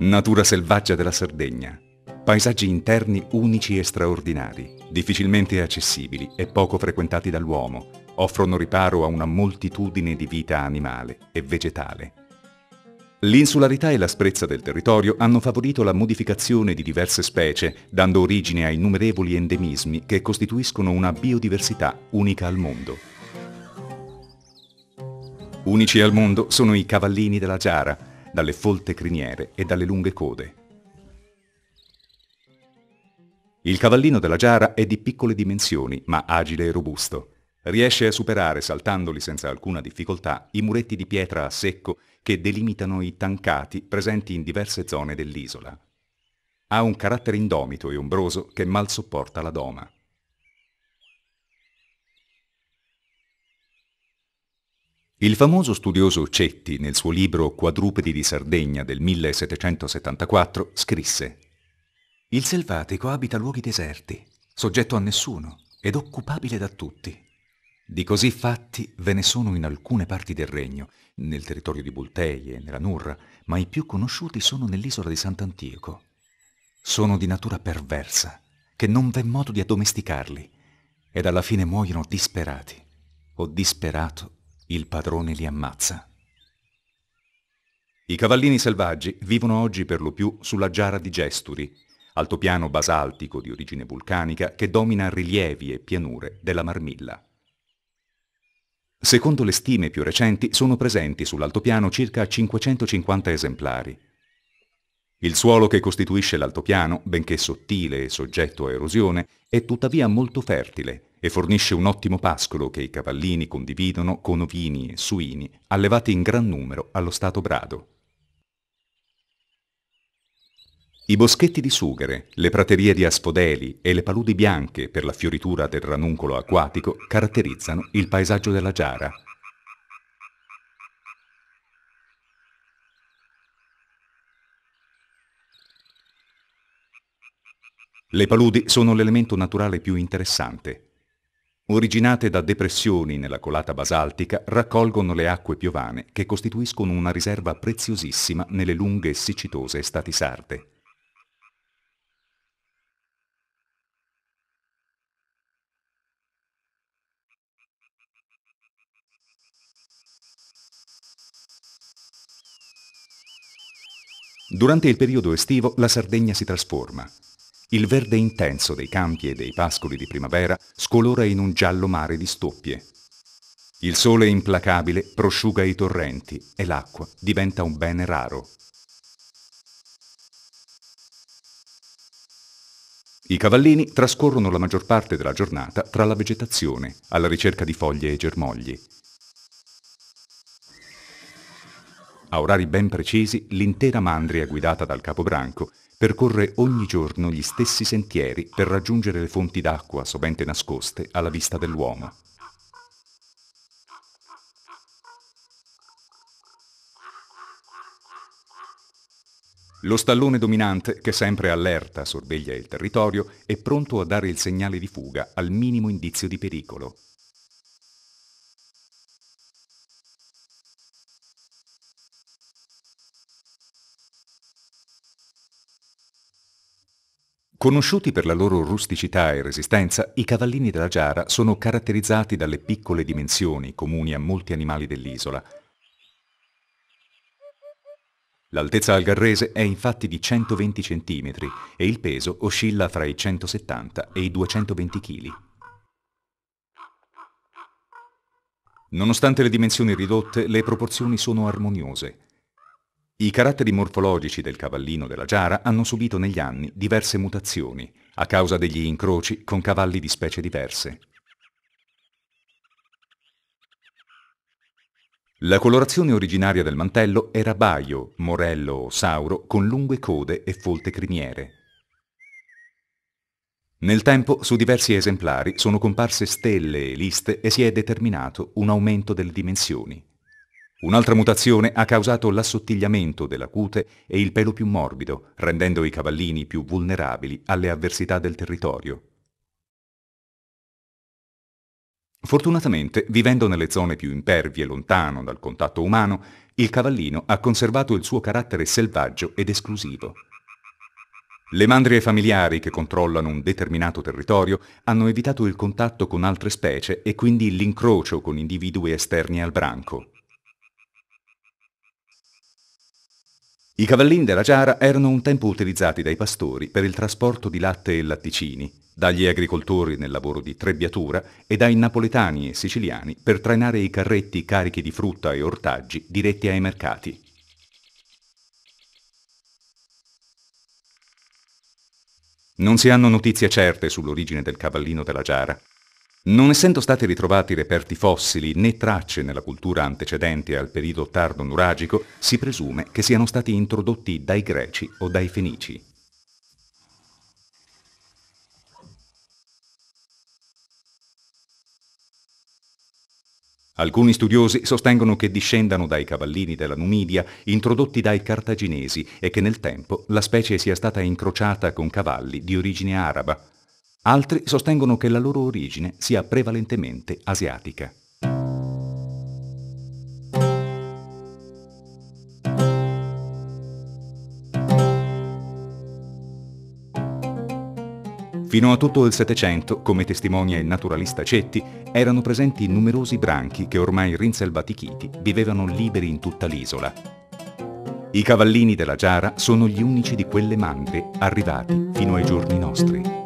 Natura selvaggia della Sardegna. Paesaggi interni unici e straordinari, difficilmente accessibili e poco frequentati dall'uomo, offrono riparo a una moltitudine di vita animale e vegetale. L'insularità e l'asprezza del territorio hanno favorito la modificazione di diverse specie, dando origine a innumerevoli endemismi che costituiscono una biodiversità unica al mondo. Unici al mondo sono i cavallini della giara, dalle folte criniere e dalle lunghe code. Il cavallino della Giara è di piccole dimensioni, ma agile e robusto. Riesce a superare, saltandoli senza alcuna difficoltà, i muretti di pietra a secco che delimitano i tancati presenti in diverse zone dell'isola. Ha un carattere indomito e ombroso che mal sopporta la doma. Il famoso studioso Cetti, nel suo libro Quadrupedi di Sardegna del 1774, scrisse Il selvatico abita luoghi deserti, soggetto a nessuno ed occupabile da tutti. Di così fatti ve ne sono in alcune parti del regno, nel territorio di Bulteie e nella Nurra, ma i più conosciuti sono nell'isola di Sant'Antioco. Sono di natura perversa, che non v'è modo di addomesticarli, ed alla fine muoiono disperati, o disperato il padrone li ammazza. I cavallini selvaggi vivono oggi per lo più sulla giara di Gesturi, altopiano basaltico di origine vulcanica che domina rilievi e pianure della Marmilla. Secondo le stime più recenti sono presenti sull'altopiano circa 550 esemplari. Il suolo che costituisce l'altopiano, benché sottile e soggetto a erosione, è tuttavia molto fertile e fornisce un ottimo pascolo che i cavallini condividono con ovini e suini allevati in gran numero allo stato brado. I boschetti di sughere, le praterie di asfodeli e le paludi bianche per la fioritura del ranuncolo acquatico caratterizzano il paesaggio della Giara, Le paludi sono l'elemento naturale più interessante originate da depressioni nella colata basaltica, raccolgono le acque piovane che costituiscono una riserva preziosissima nelle lunghe e siccitose estati sarde. Durante il periodo estivo la Sardegna si trasforma. Il verde intenso dei campi e dei pascoli di primavera scolora in un giallo mare di stoppie. Il sole implacabile prosciuga i torrenti e l'acqua diventa un bene raro. I cavallini trascorrono la maggior parte della giornata tra la vegetazione, alla ricerca di foglie e germogli. A orari ben precisi, l'intera mandria guidata dal capobranco Percorre ogni giorno gli stessi sentieri per raggiungere le fonti d'acqua sovente nascoste alla vista dell'uomo. Lo stallone dominante, che sempre allerta sorveglia il territorio, è pronto a dare il segnale di fuga al minimo indizio di pericolo. Conosciuti per la loro rusticità e resistenza, i cavallini della giara sono caratterizzati dalle piccole dimensioni comuni a molti animali dell'isola. L'altezza algarrese è infatti di 120 cm e il peso oscilla fra i 170 e i 220 kg. Nonostante le dimensioni ridotte, le proporzioni sono armoniose. I caratteri morfologici del cavallino della giara hanno subito negli anni diverse mutazioni, a causa degli incroci con cavalli di specie diverse. La colorazione originaria del mantello era baio, morello o sauro con lunghe code e folte criniere. Nel tempo su diversi esemplari sono comparse stelle e liste e si è determinato un aumento delle dimensioni. Un'altra mutazione ha causato l'assottigliamento della cute e il pelo più morbido, rendendo i cavallini più vulnerabili alle avversità del territorio. Fortunatamente, vivendo nelle zone più impervie lontano dal contatto umano, il cavallino ha conservato il suo carattere selvaggio ed esclusivo. Le mandrie familiari che controllano un determinato territorio hanno evitato il contatto con altre specie e quindi l'incrocio con individui esterni al branco. I cavallini della Giara erano un tempo utilizzati dai pastori per il trasporto di latte e latticini, dagli agricoltori nel lavoro di trebbiatura e dai napoletani e siciliani per trainare i carretti carichi di frutta e ortaggi diretti ai mercati. Non si hanno notizie certe sull'origine del cavallino della Giara. Non essendo stati ritrovati reperti fossili né tracce nella cultura antecedente al periodo tardo-nuragico, si presume che siano stati introdotti dai greci o dai fenici. Alcuni studiosi sostengono che discendano dai cavallini della Numidia introdotti dai cartaginesi e che nel tempo la specie sia stata incrociata con cavalli di origine araba. Altri sostengono che la loro origine sia prevalentemente asiatica. Fino a tutto il Settecento, come testimonia il naturalista Cetti, erano presenti numerosi branchi che ormai rinselvatichiti vivevano liberi in tutta l'isola. I cavallini della Giara sono gli unici di quelle mandre arrivati fino ai giorni nostri.